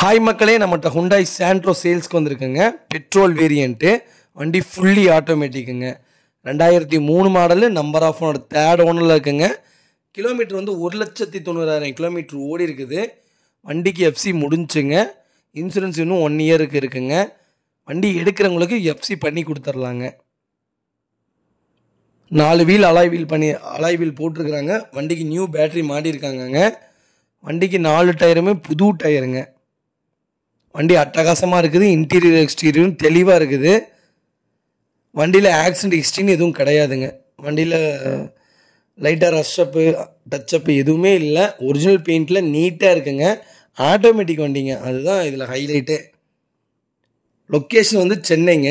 hi மக்களே நம்மகிட்ட Hyundai Santro சேல்ஸ்க்கு வந்திருக்குங்க பெட்ரோல் வேரியண்ட்டு வண்டி ஃபுல்லி ஆட்டோமேட்டிக்குங்க ரெண்டாயிரத்தி மூணு மாடலு நம்பர் ஆஃப் ஒனோட தேர்ட் ஓனரில் இருக்குங்க கிலோமீட்டர் வந்து ஒரு லட்சத்தி தொண்ணூறாயிரம் கிலோமீட்டர் ஓடி இருக்குது வண்டிக்கு எஃப்சி முடிஞ்சுங்க இன்சூரன்ஸ் இன்னும் ஒன் இயருக்கு இருக்குங்க வண்டி எடுக்கிறவங்களுக்கு எஃப்சி பண்ணி கொடுத்துர்லாங்க நாலு வீல் அலாய் வீல் பண்ணி அலாய் வீல் போட்டிருக்கிறாங்க வண்டிக்கு நியூ பேட்ரி மாட்டியிருக்காங்கங்க வண்டிக்கு நாலு டயருமே புது டயருங்க வண்டி அட்டகாசமாக இருக்குது இன்டீரியர் எக்ஸ்டீரியரும் தெளிவாக இருக்குது வண்டியில் ஆக்சிடென்ட் ஹிஸ்ட்ரின்னு எதுவும் கிடையாதுங்க வண்டியில் லைட்டாக ரஷ்அப்பு டச்சப்பு எதுவுமே இல்லை ஒரிஜினல் பெயிண்டில் நீட்டாக இருக்குங்க ஆட்டோமேட்டிக் வண்டிங்க அதுதான் இதில் ஹைலைட்டே லொக்கேஷன் வந்து சென்னைங்க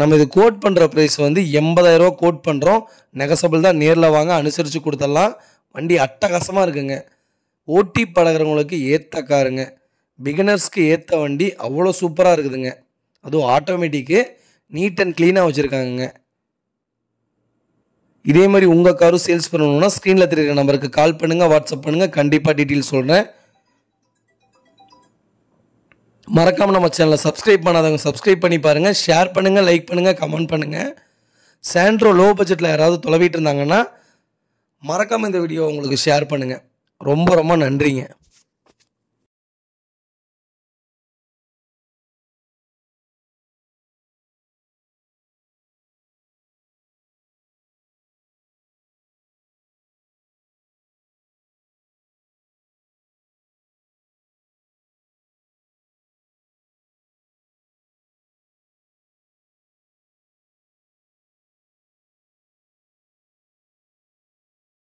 நம்ம இது கோட் பண்ணுற ப்ரைஸ் வந்து எண்பதாயிரரூவா கோட் பண்ணுறோம் நெகசபிள் தான் நேரில் வாங்க அனுசரித்து கொடுத்துடலாம் வண்டி அட்டகாசமாக இருக்குங்க ஓட்டி பழகிறவங்களுக்கு ஏற்ற காருங்க பிகினர்ஸ்க்கு ஏற்ற வண்டி அவ்வளோ சூப்பராக இருக்குதுங்க அதுவும் ஆட்டோமேட்டிக்கு நீட் அண்ட் க்ளீனாக வச்சுருக்காங்கங்க இதே மாதிரி உங்கள் காரும் சேல்ஸ் பண்ணணுன்னா ஸ்க்ரீனில் தெரியுற நம்பருக்கு கால் பண்ணுங்கள் வாட்ஸ்அப் பண்ணுங்கள் கண்டிப்பாக டீட்டெயில் சொல்கிறேன் மறக்காமல் நம்ம சேனலை சப்ஸ்கிரைப் பண்ணாதவங்க சப்ஸ்கிரைப் பண்ணி பாருங்கள் ஷேர் பண்ணுங்கள் லைக் பண்ணுங்கள் கமெண்ட் பண்ணுங்கள் சாண்ட்ரோ லோ பட்ஜெட்டில் யாராவது தொலைவிட்டு இருந்தாங்கன்னா மறக்காமல் இந்த வீடியோ உங்களுக்கு ஷேர் பண்ணுங்கள் ரொம்ப ரொம்ப நன்றிங்க